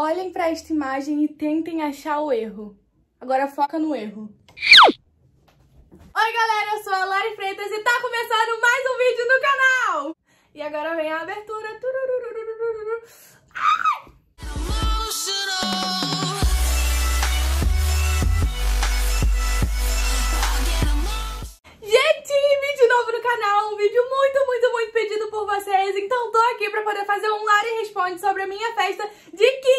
Olhem para esta imagem e tentem achar o erro. Agora foca no erro. Oi galera, eu sou a Lari Freitas e tá começando mais um vídeo no canal! E agora vem a abertura. Gente, novo no canal, um vídeo muito, muito, muito pedido por vocês. Então tô aqui pra poder fazer um Lari Responde sobre a minha festa de 15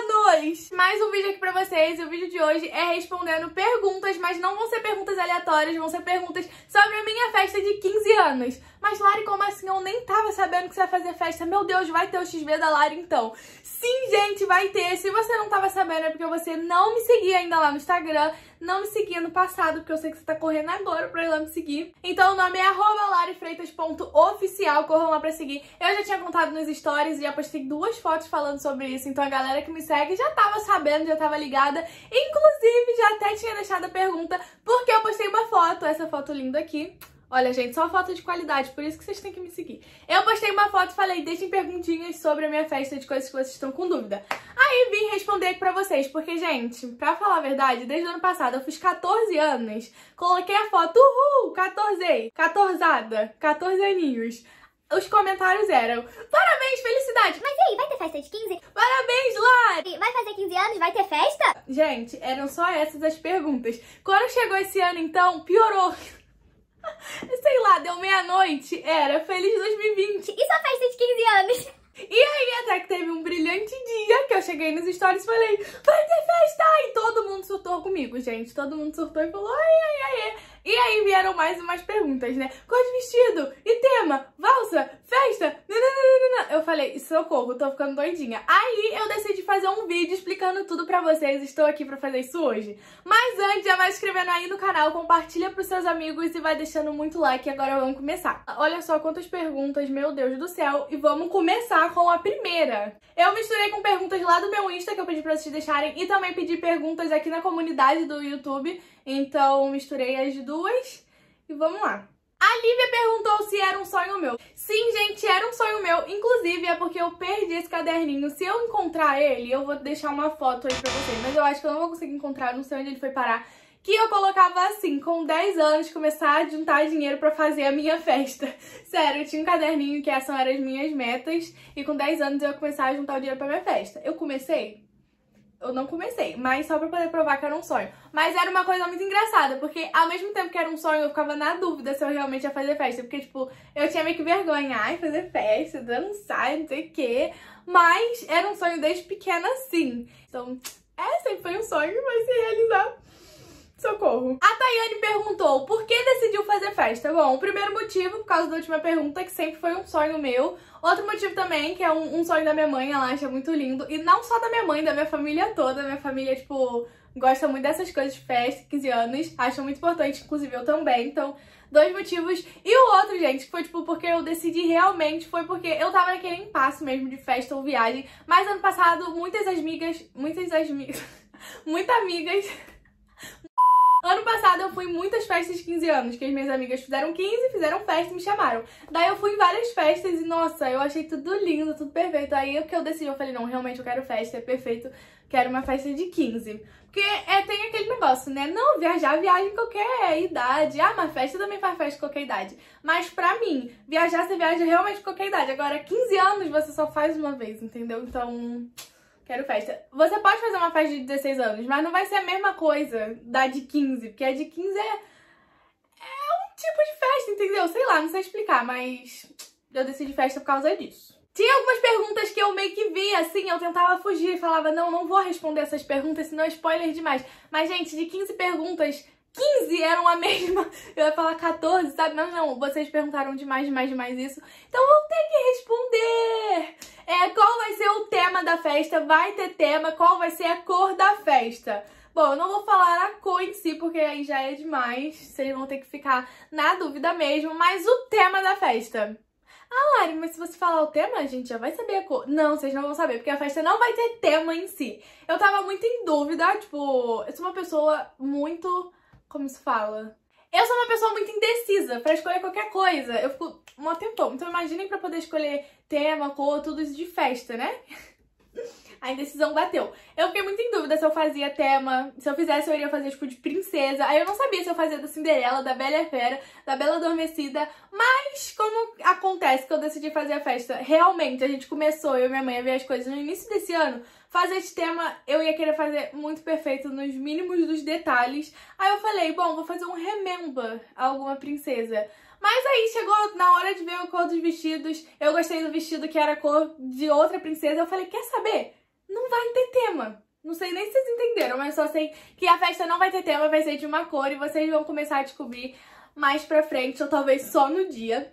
anos! Mais um vídeo aqui pra vocês e o vídeo de hoje é respondendo perguntas, mas não vão ser perguntas aleatórias, vão ser perguntas sobre a minha festa de 15 anos. Mas Lari, como assim? Eu nem tava sabendo que você ia fazer festa. Meu Deus, vai ter o XV da Lari então. Sim, gente, vai ter. Se você não tava sabendo é porque você não me seguia ainda lá no Instagram, não me seguia no passado, porque eu sei que você tá correndo agora pra ir lá me seguir. Então o nome é larifreitas.oficial, corram lá pra seguir. Eu já tinha contado nos stories e já postei duas fotos falando sobre isso isso. Então a galera que me segue já tava sabendo, já tava ligada. Inclusive, já até tinha deixado a pergunta porque eu postei uma foto, essa foto linda aqui. Olha, gente, só foto de qualidade, por isso que vocês têm que me seguir. Eu postei uma foto e falei, deixem perguntinhas sobre a minha festa de coisas que vocês estão com dúvida. Aí vim responder aqui pra vocês, porque, gente, pra falar a verdade, desde o ano passado eu fiz 14 anos, coloquei a foto, uhul, 14, 14 aninhos os comentários eram Parabéns, felicidade! Mas e aí, vai ter festa de 15? Parabéns, Lari! Vai fazer 15 anos, vai ter festa? Gente, eram só essas as perguntas. Quando chegou esse ano, então, piorou. Sei lá, deu meia-noite, era feliz 2020. E sua festa de 15 anos? E aí, até que teve um brilhante dia que eu cheguei nos stories e falei, vai ter festa! E todo mundo surtou comigo, gente. Todo mundo surtou e falou, ai, ai, ai, e aí vieram mais umas perguntas, né? Cor de vestido, e tema, valsa, festa, nananana. Eu falei, socorro, tô ficando doidinha. Aí eu decidi fazer um vídeo explicando tudo pra vocês, estou aqui pra fazer isso hoje. Mas antes, já vai se inscrevendo aí no canal, compartilha pros seus amigos e vai deixando muito like. Agora vamos começar. Olha só quantas perguntas, meu Deus do céu. E vamos começar com a primeira. Eu misturei com perguntas lá do meu Insta, que eu pedi pra vocês deixarem, e também pedi perguntas aqui na comunidade do YouTube. Então misturei as duas e vamos lá. A Lívia perguntou se era um sonho meu. Sim, gente, era um sonho meu. Inclusive, é porque eu perdi esse caderninho. Se eu encontrar ele, eu vou deixar uma foto aí pra vocês. Mas eu acho que eu não vou conseguir encontrar, não sei onde ele foi parar. Que eu colocava assim, com 10 anos, começar a juntar dinheiro pra fazer a minha festa. Sério, eu tinha um caderninho que essas eram as minhas metas. E com 10 anos eu ia começar a juntar o dinheiro pra minha festa. Eu comecei? eu não comecei, mas só pra poder provar que era um sonho. Mas era uma coisa muito engraçada, porque ao mesmo tempo que era um sonho, eu ficava na dúvida se eu realmente ia fazer festa. Porque, tipo, eu tinha meio que vergonha, em fazer festa, dançar, não sei o quê. Mas era um sonho desde pequena, sim. Então, é, sempre foi um sonho, mas se realizar Socorro. A Tayane perguntou por que decidiu fazer festa. Bom, o primeiro motivo, por causa da última pergunta, que sempre foi um sonho meu. Outro motivo também, que é um, um sonho da minha mãe, ela acha muito lindo. E não só da minha mãe, da minha família toda. Minha família, tipo, gosta muito dessas coisas de festa, 15 anos, acham muito importante, inclusive eu também. Então, dois motivos. E o outro, gente, foi tipo porque eu decidi realmente, foi porque eu tava naquele impasse mesmo de festa ou viagem. Mas ano passado, muitas amigas, muitas amigas, muitas amigas Ano passado eu fui em muitas festas de 15 anos, que as minhas amigas fizeram 15, fizeram festa e me chamaram. Daí eu fui em várias festas e, nossa, eu achei tudo lindo, tudo perfeito. Aí o é que eu decidi, eu falei, não, realmente eu quero festa, é perfeito, quero uma festa de 15. Porque é, tem aquele negócio, né? Não, viajar, viaja em qualquer idade. Ah, mas festa também faz festa em qualquer idade. Mas pra mim, viajar, você viaja realmente em qualquer idade. Agora, 15 anos você só faz uma vez, entendeu? Então... Quero festa. Você pode fazer uma festa de 16 anos, mas não vai ser a mesma coisa da de 15, porque a de 15 é, é um tipo de festa, entendeu? Sei lá, não sei explicar, mas eu decidi festa por causa disso. Tinha algumas perguntas que eu meio que vi, assim, eu tentava fugir, falava, não, não vou responder essas perguntas, senão é spoiler demais. Mas, gente, de 15 perguntas, 15 eram a mesma. Eu ia falar 14, sabe? Não, não. Vocês perguntaram demais, demais, demais isso. Então vão ter que responder. É, qual vai ser o tema da festa? Vai ter tema. Qual vai ser a cor da festa? Bom, eu não vou falar a cor em si, porque aí já é demais. Vocês vão ter que ficar na dúvida mesmo. Mas o tema da festa. Ah, Lari, mas se você falar o tema, a gente já vai saber a cor. Não, vocês não vão saber, porque a festa não vai ter tema em si. Eu tava muito em dúvida, tipo, eu sou uma pessoa muito como se fala? Eu sou uma pessoa muito indecisa para escolher qualquer coisa. Eu fico um tempão. Então imaginem para poder escolher tema, cor, tudo isso de festa, né? A indecisão bateu. Eu fiquei muito em dúvida se eu fazia tema, se eu fizesse eu iria fazer tipo de princesa. Aí eu não sabia se eu fazia da Cinderela, da Bela Fera, da Bela Adormecida, mas mas como acontece que eu decidi fazer a festa, realmente a gente começou, eu e minha mãe a ver as coisas no início desse ano, fazer esse tema eu ia querer fazer muito perfeito nos mínimos dos detalhes. Aí eu falei, bom, vou fazer um remember a alguma princesa. Mas aí chegou na hora de ver a cor dos vestidos, eu gostei do vestido que era a cor de outra princesa, eu falei, quer saber? Não vai ter tema. Não sei nem se vocês entenderam, mas só sei que a festa não vai ter tema, vai ser de uma cor e vocês vão começar a descobrir mais pra frente ou talvez só no dia.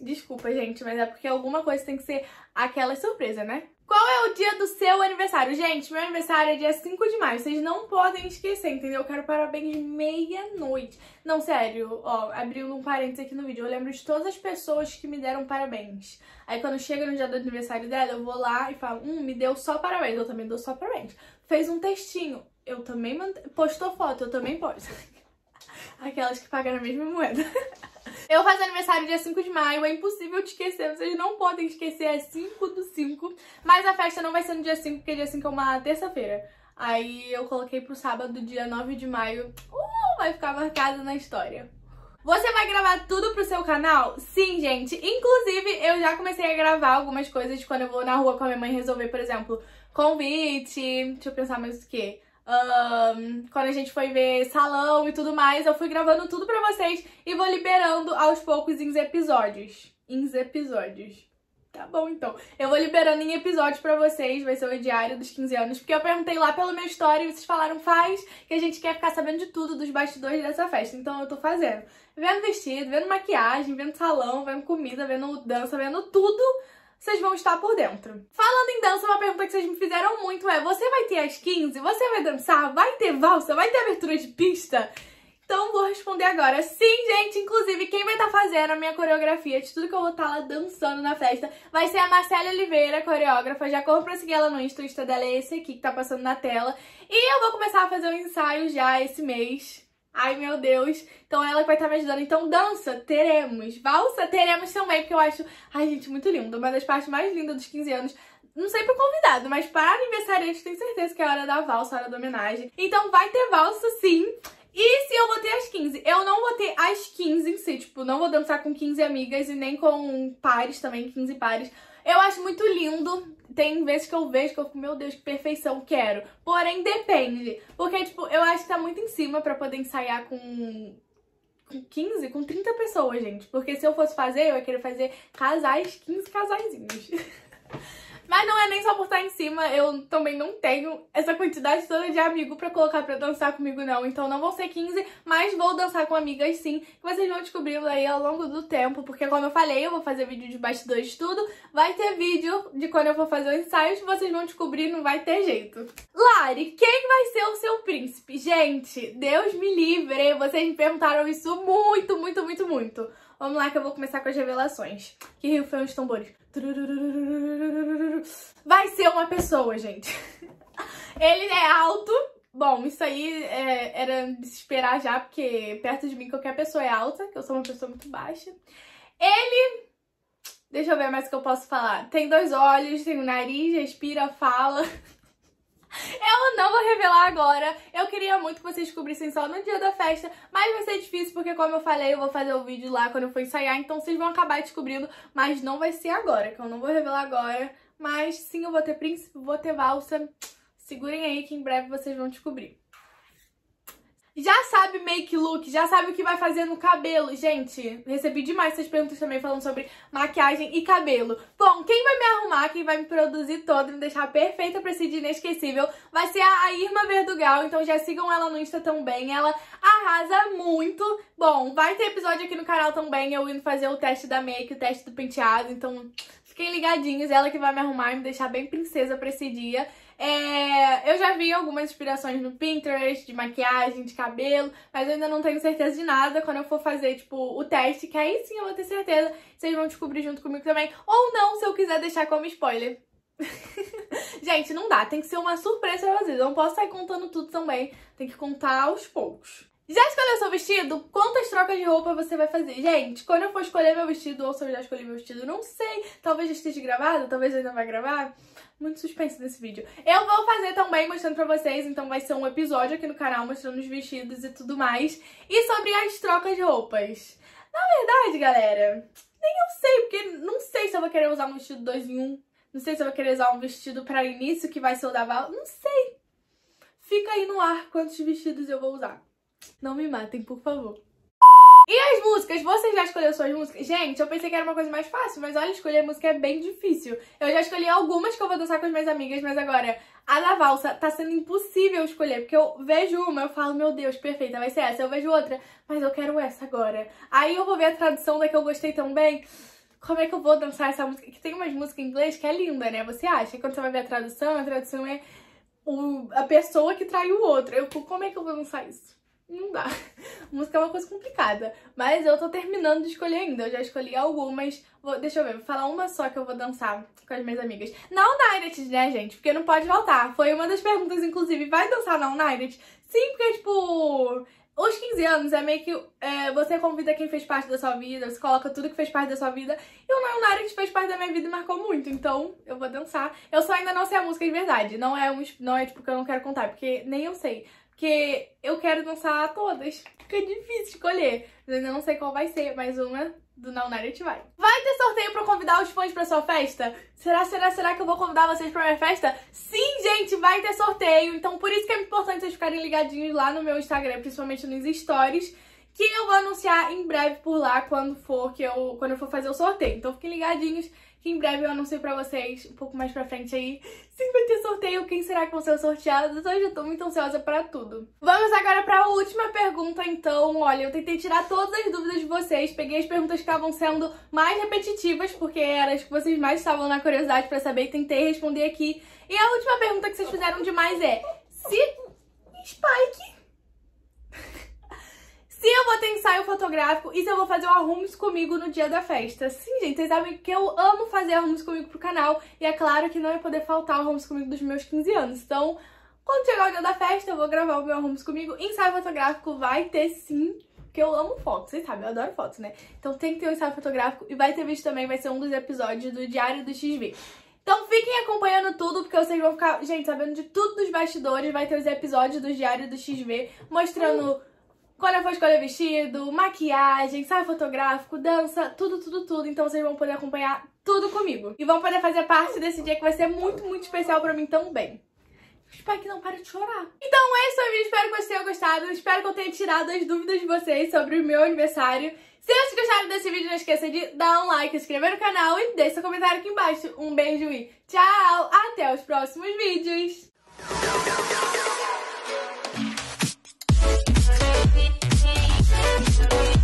Desculpa, gente, mas é porque alguma coisa tem que ser aquela surpresa, né? Qual é o dia do seu aniversário? Gente, meu aniversário é dia 5 de maio. Vocês não podem esquecer, entendeu? Eu quero parabéns meia-noite. Não, sério, ó, abri um parênteses aqui no vídeo. Eu lembro de todas as pessoas que me deram parabéns. Aí quando chega no dia do aniversário dela, eu vou lá e falo, hum, me deu só parabéns. Eu também dou só parabéns. Fez um textinho, eu também mant... Postou foto, eu também posto. Aquelas que pagam a mesma moeda. Eu faço aniversário dia 5 de maio, é impossível te esquecer, vocês não podem esquecer, é 5 do 5. Mas a festa não vai ser no dia 5, porque dia 5 é uma terça-feira. Aí eu coloquei pro sábado, dia 9 de maio. Uh, vai ficar marcado na história. Você vai gravar tudo pro seu canal? Sim, gente. Inclusive, eu já comecei a gravar algumas coisas quando eu vou na rua com a minha mãe resolver, por exemplo, convite. Deixa eu pensar mais o que um, quando a gente foi ver salão e tudo mais, eu fui gravando tudo pra vocês e vou liberando aos poucos em episódios. Em episódios. Tá bom, então. Eu vou liberando em episódios para vocês, vai ser o diário dos 15 anos, porque eu perguntei lá pelo meu story e vocês falaram faz, que a gente quer ficar sabendo de tudo dos bastidores dessa festa. Então eu tô fazendo. Vendo vestido, vendo maquiagem, vendo salão, vendo comida, vendo dança, vendo tudo vocês vão estar por dentro. Falando em dança, uma pergunta que vocês me fizeram muito é: você vai ter as 15? Você vai dançar? Vai ter valsa? Vai ter abertura de pista? Então vou responder agora. Sim, gente, inclusive quem vai estar tá fazendo a minha coreografia de tudo que eu vou estar tá lá dançando na festa vai ser a Marcela Oliveira, coreógrafa. Já corro pra seguir ela no Insta, o Insta dela é esse aqui que tá passando na tela. E eu vou começar a fazer um ensaio já esse mês. Ai, meu Deus. Então ela vai estar me ajudando. Então dança, teremos. Valsa, teremos também, porque eu acho... Ai, gente, muito lindo. Uma das partes mais lindas dos 15 anos não sei pro convidado, mas para aniversariante tenho certeza que é a hora da valsa, a hora da homenagem. Então vai ter valsa sim. E se eu botei às 15? Eu não botei às 15 em si, tipo, não vou dançar com 15 amigas e nem com pares também, 15 pares. Eu acho muito lindo. Tem vezes que eu vejo que eu fico, meu Deus, que perfeição, quero. Porém, depende. Porque, tipo, eu acho que tá muito em cima pra poder ensaiar com com 15, com 30 pessoas, gente. Porque se eu fosse fazer, eu ia querer fazer casais, 15 casaisinhos. Mas não é nem só por estar em cima, eu também não tenho essa quantidade toda de amigo pra colocar pra dançar comigo não. Então não vou ser 15, mas vou dançar com amigas sim, que vocês vão descobrindo aí ao longo do tempo, porque como eu falei, eu vou fazer vídeo de bastidores de tudo, vai ter vídeo de quando eu for fazer o ensaio, que vocês vão descobrir, não vai ter jeito. Lari, quem vai ser o seu príncipe? Gente, Deus me livre, vocês me perguntaram isso muito, muito, muito, muito. Vamos lá que eu vou começar com as revelações. Que rio foi os tambores. Vai ser uma pessoa, gente. Ele é alto. Bom, isso aí é, era de se esperar já, porque perto de mim qualquer pessoa é alta, que eu sou uma pessoa muito baixa. Ele. Deixa eu ver mais o que eu posso falar. Tem dois olhos, tem o um nariz, respira, fala não vou revelar agora. Eu queria muito que vocês descobrissem só no dia da festa, mas vai ser difícil porque, como eu falei, eu vou fazer o vídeo lá quando eu for ensaiar, então vocês vão acabar descobrindo, mas não vai ser agora, que eu não vou revelar agora. Mas sim, eu vou ter príncipe, vou ter valsa. Segurem aí que em breve vocês vão descobrir já sabe make look, já sabe o que vai fazer no cabelo. Gente, recebi demais essas perguntas também falando sobre maquiagem e cabelo. Bom, quem vai me arrumar, quem vai me produzir toda e me deixar perfeita pra esse dia inesquecível vai ser a Irma Verdugal, então já sigam ela no Insta também. Ela arrasa muito. Bom, vai ter episódio aqui no canal também, eu indo fazer o teste da make, o teste do penteado, então fiquem ligadinhos, ela que vai me arrumar e me deixar bem princesa pra esse dia. É, eu já vi algumas inspirações no Pinterest, de maquiagem, de cabelo, mas eu ainda não tenho certeza de nada. Quando eu for fazer, tipo, o teste, que aí sim eu vou ter certeza, vocês vão descobrir junto comigo também. Ou não, se eu quiser deixar como spoiler. Gente, não dá, tem que ser uma surpresa pra vocês. Eu não posso sair contando tudo também, tem que contar aos poucos. Já escolheu seu vestido? Quantas trocas de roupa você vai fazer? Gente, quando eu for escolher meu vestido, ou se eu já escolhi meu vestido, não sei. Talvez já esteja gravado, talvez ainda vá gravar muito suspense nesse vídeo. Eu vou fazer também mostrando pra vocês, então vai ser um episódio aqui no canal mostrando os vestidos e tudo mais. E sobre as trocas de roupas. Na verdade, galera, nem eu sei, porque não sei se eu vou querer usar um vestido 2 em 1. Um. Não sei se eu vou querer usar um vestido pra início, que vai ser o da Val. Não sei. Fica aí no ar quantos vestidos eu vou usar. Não me matem, por favor. E as músicas? Você já escolheu suas músicas? Gente, eu pensei que era uma coisa mais fácil, mas olha, escolher música é bem difícil. Eu já escolhi algumas que eu vou dançar com as minhas amigas, mas agora a da valsa tá sendo impossível escolher, porque eu vejo uma, eu falo, meu Deus, perfeita, vai ser essa. Eu vejo outra, mas eu quero essa agora. Aí eu vou ver a tradução da que eu gostei tão bem. como é que eu vou dançar essa música? Que tem umas músicas em inglês que é linda, né? Você acha? Quando você vai ver a tradução, a tradução é o, a pessoa que trai o outro. Eu, como é que eu vou dançar isso? não dá. Música é uma coisa complicada. Mas eu tô terminando de escolher ainda. Eu já escolhi algumas. Vou, deixa eu ver, vou falar uma só que eu vou dançar com as minhas amigas. Na United, né, gente? Porque não pode voltar. Foi uma das perguntas, inclusive. Vai dançar na United? Sim, porque, tipo... Os 15 anos é meio que é, você convida quem fez parte da sua vida, você coloca tudo que fez parte da sua vida. E o Leonardo que fez parte da minha vida e marcou muito, então eu vou dançar. Eu só ainda não sei a música de verdade, não é, um, não é tipo que eu não quero contar, porque nem eu sei. Porque eu quero dançar todas. Fica difícil escolher. Eu ainda não sei qual vai ser, mas uma do Now Night vai. Vai ter sorteio pra convidar os fãs pra sua festa? Será, será, será que eu vou convidar vocês pra minha festa? Sim, gente, vai ter sorteio. Então por isso que é importante vocês ficarem ligadinhos lá no meu Instagram, principalmente nos stories que eu vou anunciar em breve por lá quando for que eu quando eu for fazer o sorteio. Então fiquem ligadinhos que em breve eu anuncio pra vocês um pouco mais pra frente aí se vai ter sorteio, quem será que vão ser sorteados. Hoje eu tô muito ansiosa pra tudo. Vamos agora pra última pergunta, então. Olha, eu tentei tirar todas as dúvidas de vocês, peguei as perguntas que estavam sendo mais repetitivas, porque eram as que vocês mais estavam na curiosidade pra saber e tentei responder aqui. E a última pergunta que vocês fizeram demais é se Spike ensaio fotográfico e se eu vou fazer o arrumos comigo no dia da festa. Sim, gente, vocês sabem que eu amo fazer arrumos comigo pro canal e é claro que não ia poder faltar o arrumos comigo dos meus 15 anos. Então, quando chegar o dia da festa, eu vou gravar o meu arrumos comigo. Ensaio fotográfico vai ter sim porque eu amo fotos, vocês sabem, eu adoro fotos, né? Então tem que ter um ensaio fotográfico e vai ter vídeo também, vai ser um dos episódios do Diário do XV. Então fiquem acompanhando tudo, porque vocês vão ficar, gente, sabendo de tudo dos bastidores, vai ter os episódios do Diário do XV, mostrando... Hum. Quando eu for escolher vestido, maquiagem, sai fotográfico, dança, tudo, tudo, tudo. Então vocês vão poder acompanhar tudo comigo. E vão poder fazer parte desse dia que vai ser muito, muito especial pra mim também. Espero que não param de chorar. Então é isso, vídeo. Espero que vocês tenham gostado. Espero que eu tenha tirado as dúvidas de vocês sobre o meu aniversário. Se vocês gostaram desse vídeo, não esqueça de dar um like, inscrever no canal e deixe seu comentário aqui embaixo. Um beijo e tchau! Até os próximos vídeos! Thank you.